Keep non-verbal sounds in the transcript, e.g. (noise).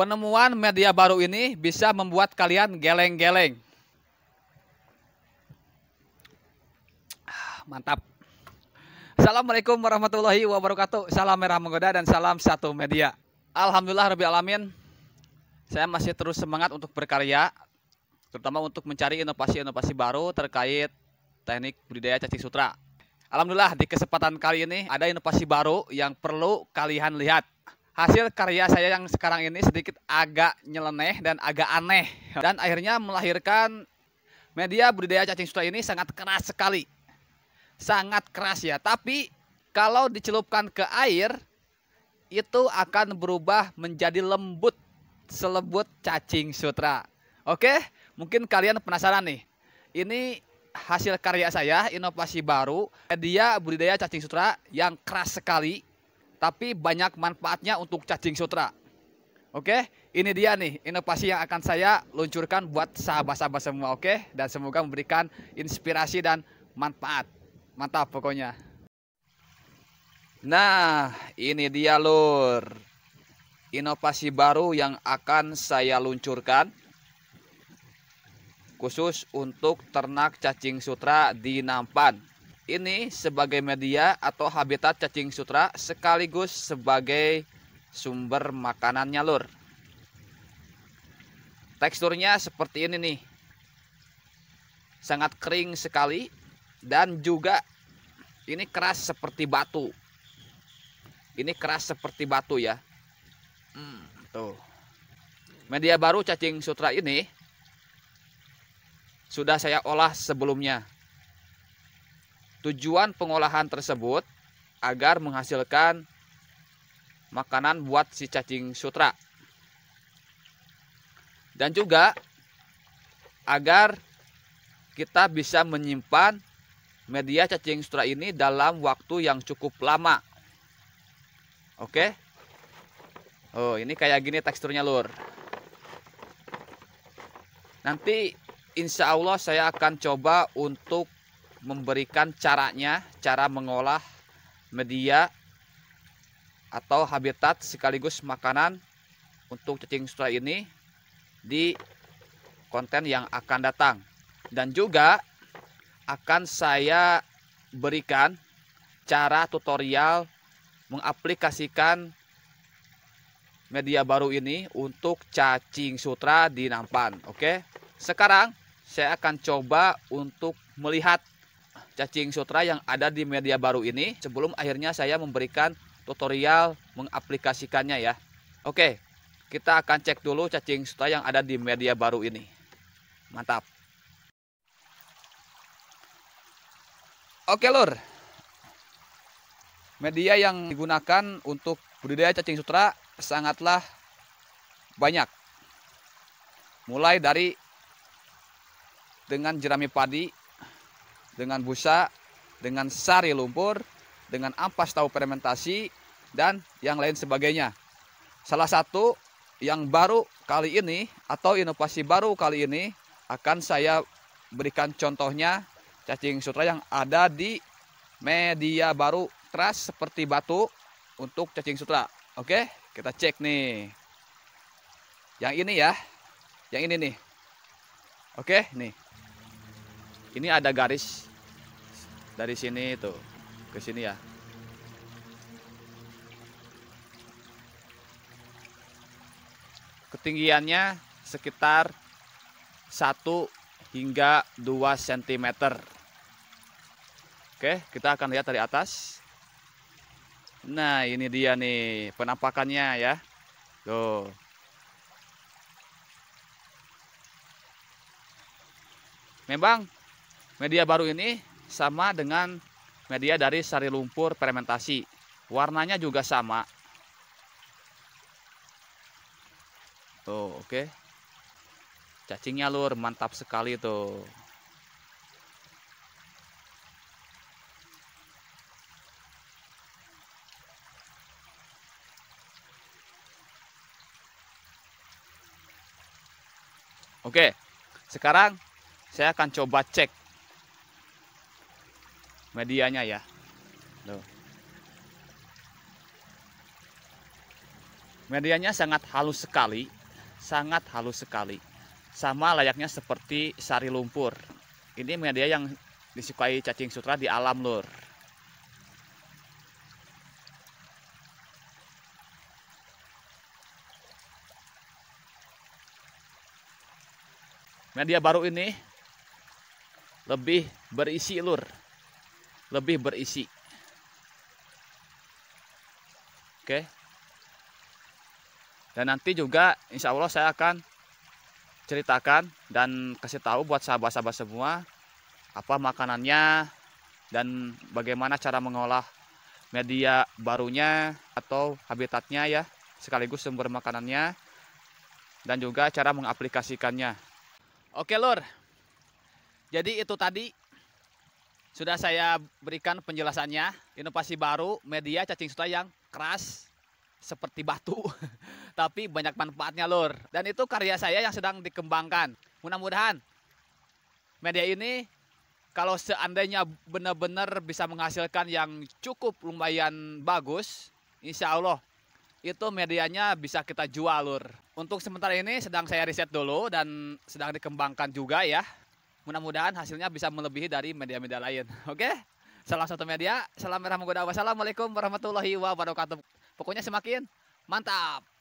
Penemuan media baru ini bisa membuat kalian geleng-geleng. Ah, mantap. Assalamualaikum warahmatullahi wabarakatuh. Salam merah menggoda dan salam satu media. Alhamdulillah Rabbi Alamin. Saya masih terus semangat untuk berkarya, terutama untuk mencari inovasi-inovasi baru terkait teknik budidaya cacing sutra. Alhamdulillah di kesempatan kali ini ada inovasi baru yang perlu kalian lihat hasil karya saya yang sekarang ini sedikit agak nyeleneh dan agak aneh dan akhirnya melahirkan media budidaya cacing sutra ini sangat keras sekali sangat keras ya tapi kalau dicelupkan ke air itu akan berubah menjadi lembut selebut cacing sutra oke mungkin kalian penasaran nih ini hasil karya saya inovasi baru media budidaya cacing sutra yang keras sekali tapi banyak manfaatnya untuk cacing sutra. Oke, ini dia nih inovasi yang akan saya luncurkan buat sahabat-sahabat semua, oke? Dan semoga memberikan inspirasi dan manfaat. Mantap pokoknya. Nah, ini dia lur. Inovasi baru yang akan saya luncurkan khusus untuk ternak cacing sutra di Nampan ini sebagai media atau habitat cacing sutra sekaligus sebagai sumber makanannya lur. Teksturnya seperti ini nih. Sangat kering sekali dan juga ini keras seperti batu. Ini keras seperti batu ya. Hmm, tuh. Media baru cacing sutra ini sudah saya olah sebelumnya. Tujuan pengolahan tersebut agar menghasilkan makanan buat si cacing sutra. Dan juga agar kita bisa menyimpan media cacing sutra ini dalam waktu yang cukup lama. Oke. Oh, ini kayak gini teksturnya, Lur. Nanti insya Allah saya akan coba untuk memberikan caranya, cara mengolah media atau habitat sekaligus makanan untuk cacing sutra ini di konten yang akan datang. Dan juga akan saya berikan cara tutorial mengaplikasikan media baru ini untuk cacing sutra di nampan. Oke, sekarang saya akan coba untuk melihat cacing sutra yang ada di media baru ini sebelum akhirnya saya memberikan tutorial mengaplikasikannya ya. Oke, kita akan cek dulu cacing sutra yang ada di media baru ini. Mantap. Oke lor, media yang digunakan untuk budidaya cacing sutra sangatlah banyak. Mulai dari dengan jerami padi dengan busa, dengan sari lumpur, dengan ampas tahu fermentasi, dan yang lain sebagainya. Salah satu yang baru kali ini atau inovasi baru kali ini akan saya berikan contohnya cacing sutra yang ada di media baru teras seperti batu untuk cacing sutra. Oke, kita cek nih. Yang ini ya. Yang ini nih. Oke, nih. Ini ada garis dari sini itu ke sini ya ketinggiannya sekitar 1 hingga 2 cm oke kita akan lihat dari atas nah ini dia nih penampakannya ya tuh memang media baru ini sama dengan media dari sari lumpur fermentasi. Warnanya juga sama. Tuh, oke. Okay. Cacingnya lur, mantap sekali tuh. Oke, sekarang saya akan coba cek medianya ya Loh. medianya sangat halus sekali sangat halus sekali sama layaknya seperti sari lumpur ini media yang disukai cacing sutra di alam lur media baru ini lebih berisi lur lebih berisi. Oke. Dan nanti juga insya Allah saya akan ceritakan dan kasih tahu buat sahabat-sahabat semua apa makanannya dan bagaimana cara mengolah media barunya atau habitatnya ya sekaligus sumber makanannya dan juga cara mengaplikasikannya. Oke Lur, jadi itu tadi sudah saya berikan penjelasannya, inovasi baru, media cacing sutra yang keras seperti batu, (laughs) tapi banyak manfaatnya lur. Dan itu karya saya yang sedang dikembangkan. Mudah-mudahan media ini kalau seandainya benar-benar bisa menghasilkan yang cukup lumayan bagus, insya Allah itu medianya bisa kita jual lur. Untuk sementara ini sedang saya riset dulu dan sedang dikembangkan juga ya mudah-mudahan hasilnya bisa melebihi dari media-media lain. (laughs) Oke? Okay? Salam satu media, salam merah menggoda. Wassalamualaikum warahmatullahi wabarakatuh. Pokoknya semakin mantap.